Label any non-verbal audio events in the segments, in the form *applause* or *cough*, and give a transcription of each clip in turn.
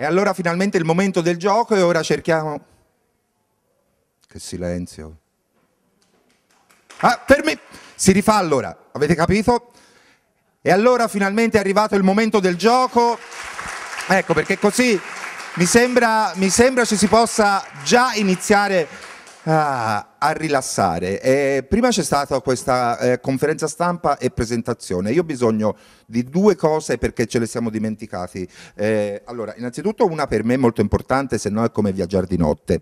E allora finalmente è il momento del gioco e ora cerchiamo... Che silenzio. Ah, fermi! Si rifà allora, avete capito? E allora finalmente è arrivato il momento del gioco. Ecco, perché così mi sembra, mi sembra ci si possa già iniziare a, a rilassare. Eh, prima c'è stata questa eh, conferenza stampa e presentazione. Io ho bisogno di due cose perché ce le siamo dimenticati. Eh, allora, innanzitutto una per me molto importante, se no è come viaggiare di notte.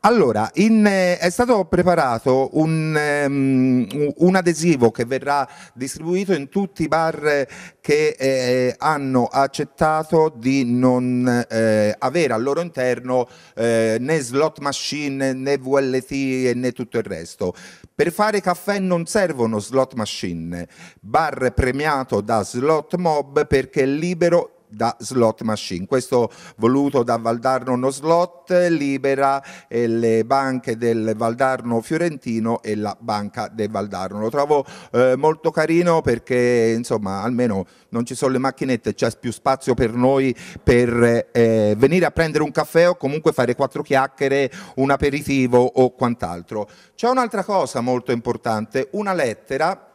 Allora, in, eh, è stato preparato un, um, un, adesivo che verrà distribuito in tutti i bar che eh, hanno accettato di non eh, avere al loro interno né slot machine né VLT né tutto il resto. Per fare caffè non servono slot machine, bar premiato da slot mob perché è libero da slot machine. Questo voluto da Valdarno Slot libera le banche del Valdarno Fiorentino e la banca del Valdarno. Lo trovo eh, molto carino perché insomma almeno non ci sono le macchinette, c'è più spazio per noi per eh, venire a prendere un caffè o comunque fare quattro chiacchiere, un aperitivo o quant'altro. C'è un'altra cosa molto importante, una lettera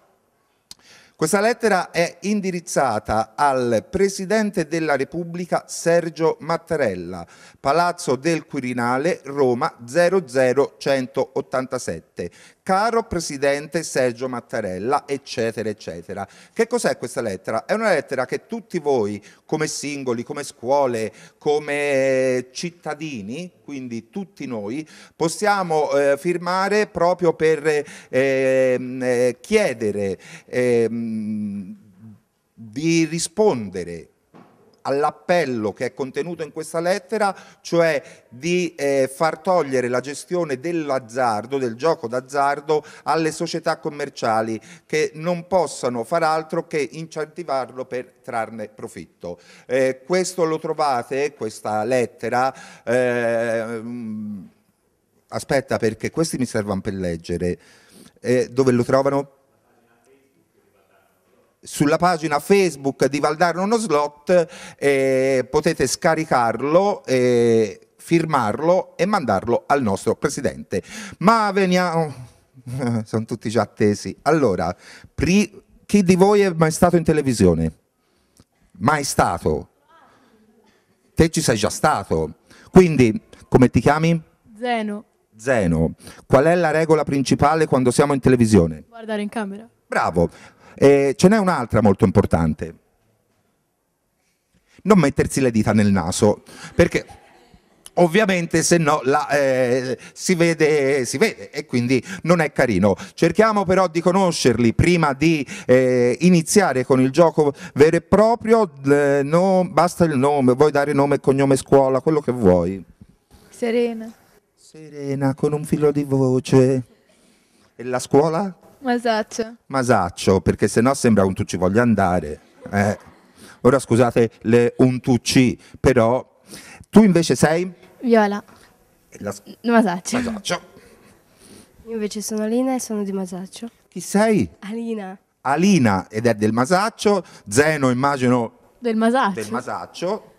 questa lettera è indirizzata al Presidente della Repubblica Sergio Mattarella, Palazzo del Quirinale, Roma 00187, Caro Presidente Sergio Mattarella, eccetera, eccetera. Che cos'è questa lettera? È una lettera che tutti voi, come singoli, come scuole, come eh, cittadini, quindi tutti noi, possiamo eh, firmare proprio per eh, eh, chiedere ehm, di rispondere all'appello che è contenuto in questa lettera, cioè di eh, far togliere la gestione dell'azzardo, del gioco d'azzardo, alle società commerciali che non possano far altro che incentivarlo per trarne profitto. Eh, questo lo trovate, questa lettera. Eh, aspetta, perché questi mi servono per leggere. Eh, dove lo trovano? sulla pagina Facebook di Valdarno uno slot eh, potete scaricarlo, eh, firmarlo e mandarlo al nostro presidente. Ma veniamo, *laughs* sono tutti già attesi. Allora, chi di voi è mai stato in televisione? Mai stato? Te ci sei già stato. Quindi, come ti chiami? Zeno. Zeno, qual è la regola principale quando siamo in televisione? Guardare in camera. Bravo, eh, ce n'è un'altra molto importante. Non mettersi le dita nel naso, perché ovviamente se no la, eh, si, vede, si, vede, e quindi non è carino. Cerchiamo però di conoscerli prima di eh, iniziare con il gioco vero e proprio, eh, no, basta il nome, vuoi dare nome, e cognome, scuola, quello che vuoi. Serena. Serena con un filo di voce. E la scuola? Masaccio. Masaccio, perché no sembra un tu ci voglia andare. Eh. Ora scusate le un tu ci, però tu invece sei? Viola. La... Masaccio. Masaccio. Io invece sono Alina e sono di Masaccio. Chi sei? Alina. Alina ed è del Masaccio, Zeno immagino del Masaccio. Del Masaccio.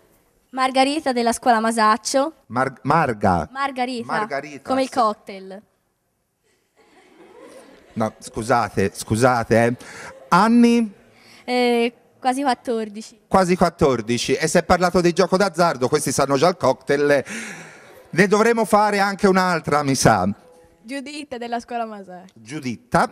Margarita della scuola Masaccio. Mar- Marga. Margarita. Margarita. Come il cocktail. No, scusate, scusate. eh. Anni? Eh, quasi 14. Quasi 14. E se è parlato di gioco d'azzardo, questi sanno già il cocktail. Ne dovremo fare anche un'altra, mi sa. Giuditta della scuola Masaccio. Giuditta.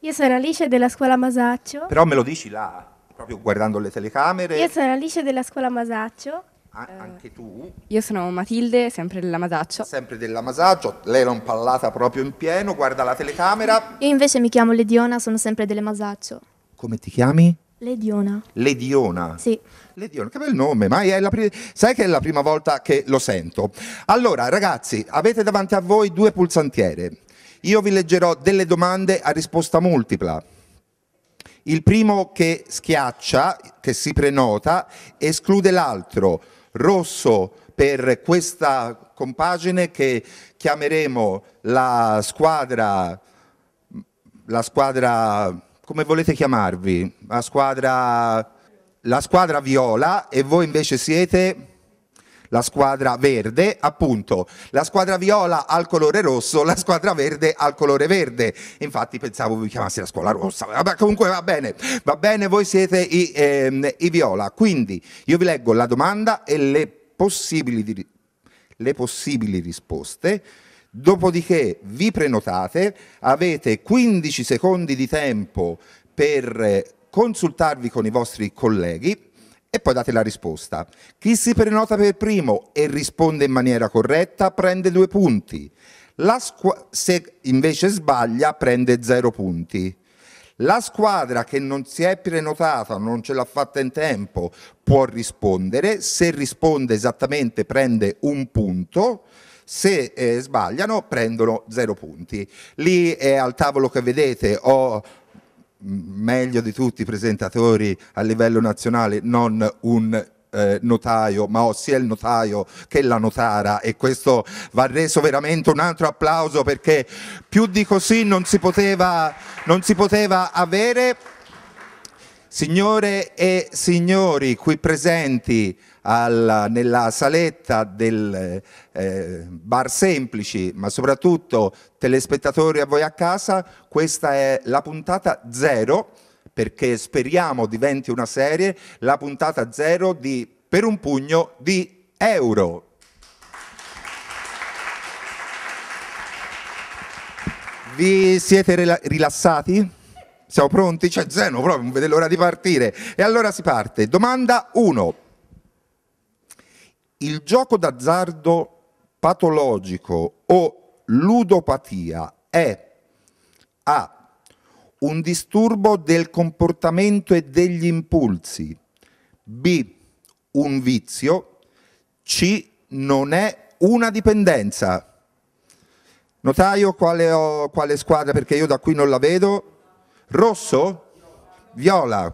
Io sono Alice della scuola Masaccio. Però me lo dici là, proprio guardando le telecamere. Io sono Alice della scuola Masaccio. Eh. anche tu. Io sono Matilde, sempre della Masaccio. Sempre della Masaccio, lei l'ha impallata proprio in pieno, guarda la telecamera. Io invece mi chiamo Lediona, sono sempre delle Masaccio. Come ti chiami? Lediona. Lediona? Sì. Lediona, che bel nome, ma è la pri- sai che è la prima volta che lo sento. Allora, ragazzi, avete davanti a voi due pulsantiere. Io vi leggerò delle domande a risposta multipla. Il primo che schiaccia, che si prenota, esclude l'altro rosso per questa compagine che chiameremo la squadra, la squadra come volete chiamarvi? La squadra, la squadra viola e voi invece siete la squadra verde, appunto, la squadra viola al colore rosso, la squadra verde al colore verde. Infatti pensavo vi chiamassi la scuola rossa, vabbè, comunque va bene, va bene, voi siete i, ehm, i viola. Quindi io vi leggo la domanda e le possibili, le possibili risposte. Dopodiché vi prenotate, avete 15 secondi di tempo per eh, consultarvi con i vostri colleghi e poi date la risposta. Chi si prenota per primo e risponde in maniera corretta prende due punti. La se invece sbaglia prende zero punti. La squadra che non si è prenotata, non ce l'ha fatta in tempo, può rispondere. Se risponde esattamente prende un punto se eh, sbagliano prendono zero punti. Lì eh, al tavolo che vedete ho meglio di tutti i presentatori a livello nazionale, non un eh, notaio, ma ho oh, sia il notaio che la notara e questo va reso veramente un altro applauso perché più di così non si poteva, non si poteva avere. Signore e signori qui presenti, alla, nella saletta del eh, bar semplici, ma soprattutto telespettatori a voi a casa, questa è la puntata zero, perché speriamo diventi una serie, la puntata zero di Per un pugno di euro. Vi siete rila rilassati? Siamo pronti? C'è cioè, Zeno proprio, non vede l'ora di partire. E allora si parte. Domanda 1 il gioco d'azzardo patologico o ludopatia è A. Un disturbo del comportamento e degli impulsi. B. Un vizio. C. Non è una dipendenza. Notaio quale, ho, quale squadra, perché io da qui non la vedo. Rosso? Viola.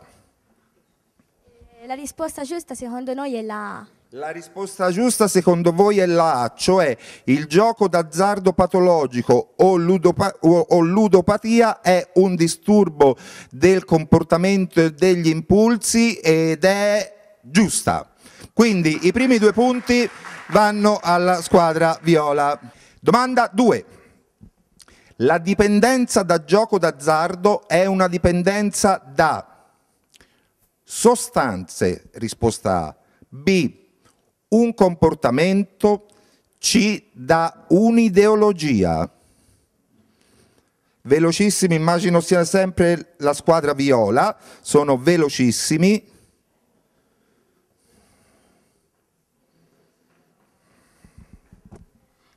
Eh, la risposta giusta secondo noi è la A. La risposta giusta secondo voi è la A, cioè il gioco d'azzardo patologico o, ludopa o, ludopatia è un disturbo del comportamento e degli impulsi ed è giusta. Quindi i primi due punti vanno alla squadra viola. Domanda 2. La dipendenza da gioco d'azzardo è una dipendenza da sostanze, risposta A, B, un comportamento, ci da un'ideologia. Velocissimi, immagino sia sempre la squadra viola, sono velocissimi.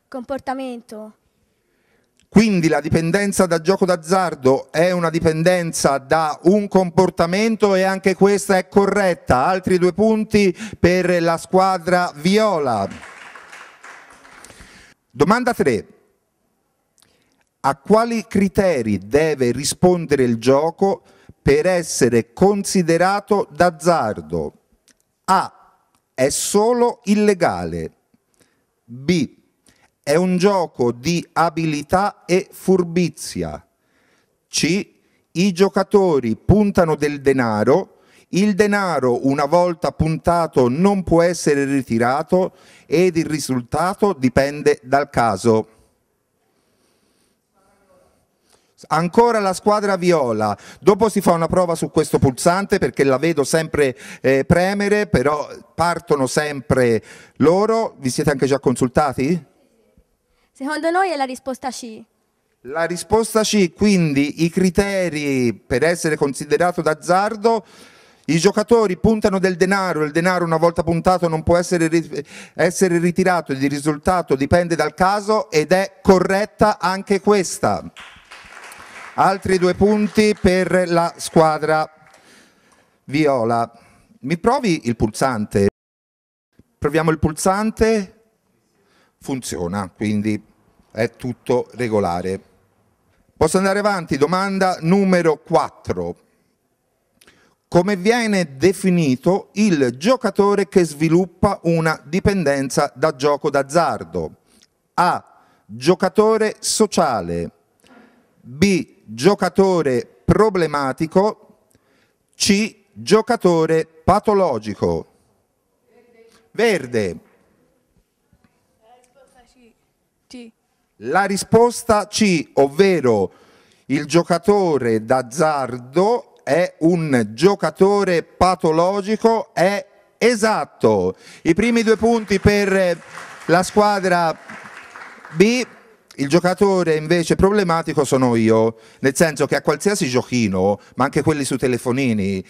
Comportamento quindi la dipendenza da gioco d'azzardo è una dipendenza da un comportamento e anche questa è corretta. Altri due punti per la squadra viola. Domanda 3. A quali criteri deve rispondere il gioco per essere considerato d'azzardo? A. È solo illegale. B è un gioco di abilità e furbizia. C. I giocatori puntano del denaro, il denaro una volta puntato non può essere ritirato ed il risultato dipende dal caso. Ancora la squadra viola, dopo si fa una prova su questo pulsante perché la vedo sempre eh, premere, però partono sempre loro, vi siete anche già consultati? Sì. Secondo noi è la risposta sì. La risposta sì, quindi i criteri per essere considerato d'azzardo i giocatori puntano del denaro, il denaro una volta puntato non può essere, essere ritirato, il risultato dipende dal caso ed è corretta anche questa. Altri due punti per la squadra viola. Mi provi il pulsante? Proviamo il pulsante funziona, quindi è tutto regolare. Posso andare avanti? Domanda numero 4. Come viene definito il giocatore che sviluppa una dipendenza da gioco d'azzardo? A. Giocatore sociale. B. Giocatore problematico. C. Giocatore patologico. Verde. La risposta C, ovvero il giocatore d'azzardo è un giocatore patologico, è esatto. I primi due punti per eh, la squadra B, il giocatore invece problematico sono io, nel senso che a qualsiasi giochino, ma anche quelli su telefonini,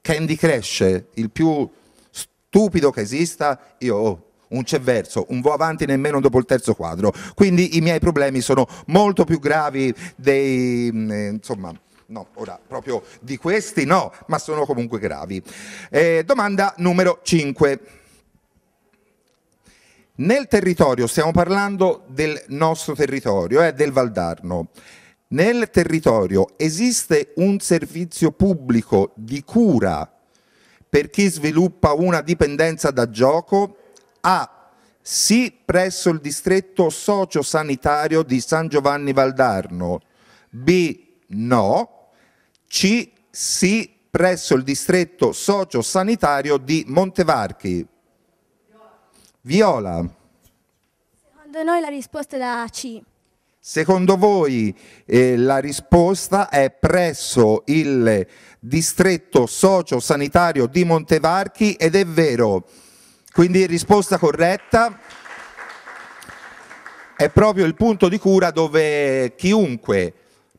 Candy Crash, il più stupido che esista, io... Oh, un c'è verso, un vo avanti nemmeno dopo il terzo quadro. Quindi i miei problemi sono molto più gravi dei... Mm, eh, insomma no, ora proprio di questi no, ma sono comunque gravi. Eh, domanda numero 5. Nel territorio, stiamo parlando del nostro territorio, eh, del Valdarno, nel territorio esiste un servizio pubblico di cura per chi sviluppa una dipendenza da gioco a. Sì presso il distretto sociosanitario di San Giovanni Valdarno. B. No. C. Sì presso il distretto sociosanitario di Montevarchi. Viola. Secondo noi la risposta è la C. Secondo voi eh, la risposta è presso il distretto sociosanitario di Montevarchi ed è vero. Quindi risposta corretta è proprio il punto di cura dove chiunque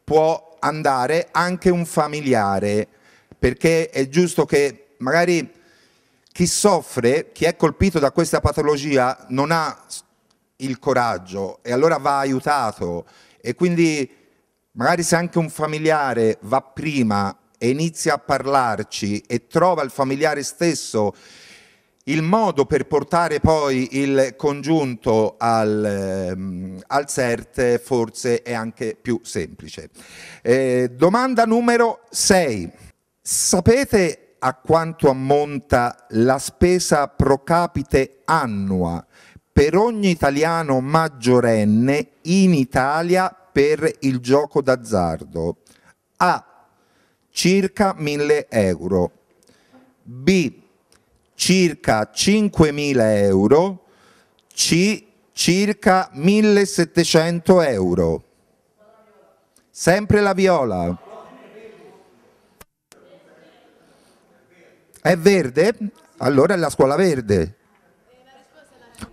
può andare, anche un familiare, perché è giusto che magari chi soffre, chi è colpito da questa patologia, non ha il coraggio e allora va aiutato e quindi magari se anche un familiare va prima e inizia a parlarci e trova il familiare stesso il modo per portare poi il congiunto al, ehm, al CERT forse è anche più semplice. Eh, domanda numero 6. Sapete a quanto ammonta la spesa pro capite annua per ogni italiano maggiorenne in Italia per il gioco d'azzardo? A. Circa 1000 euro. B circa 5.000 euro, C circa 1.700 euro. Sempre la viola. È verde? Allora è la scuola verde.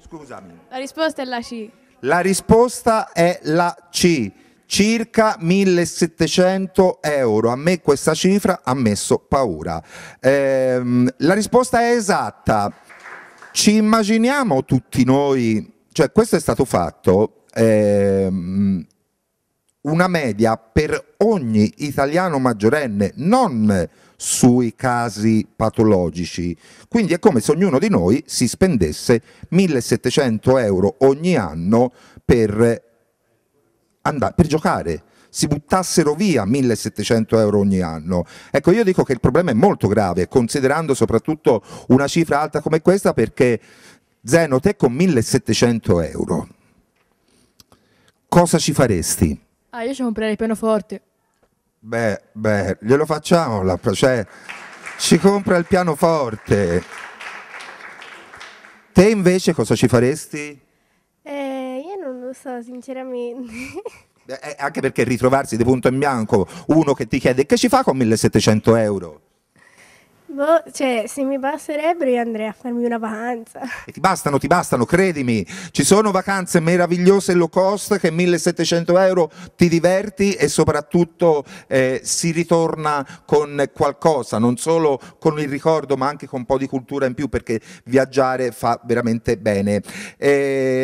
Scusami. La risposta è la C. La risposta è la C circa 1700 euro. A me questa cifra ha messo paura. Ehm, la risposta è esatta. Ci immaginiamo tutti noi, cioè questo è stato fatto, ehm, una media per ogni italiano maggiorenne, non sui casi patologici. Quindi è come se ognuno di noi si spendesse 1700 euro ogni anno per andare, per giocare si buttassero via 1700 euro ogni anno. Ecco, io dico che il problema è molto grave, considerando soprattutto una cifra alta come questa, perché Zeno, te con 1700 euro, cosa ci faresti? Ah, io ci comprerei il pianoforte. Beh, beh, glielo facciamo, la, cioè, ci compra il pianoforte. Te invece cosa ci faresti? lo so, sinceramente. Eh, eh, anche perché ritrovarsi di punto in bianco uno che ti chiede che ci fa con 1700 euro? Boh, cioè, se mi basterebbero io andrei a farmi una vacanza. E ti bastano, ti bastano, credimi. Ci sono vacanze meravigliose low cost che 1700 euro ti diverti e soprattutto eh, si ritorna con qualcosa, non solo con il ricordo ma anche con un po' di cultura in più perché viaggiare fa veramente bene. E,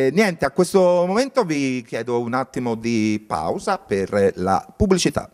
eh, niente, a questo momento vi chiedo un attimo di pausa per la pubblicità.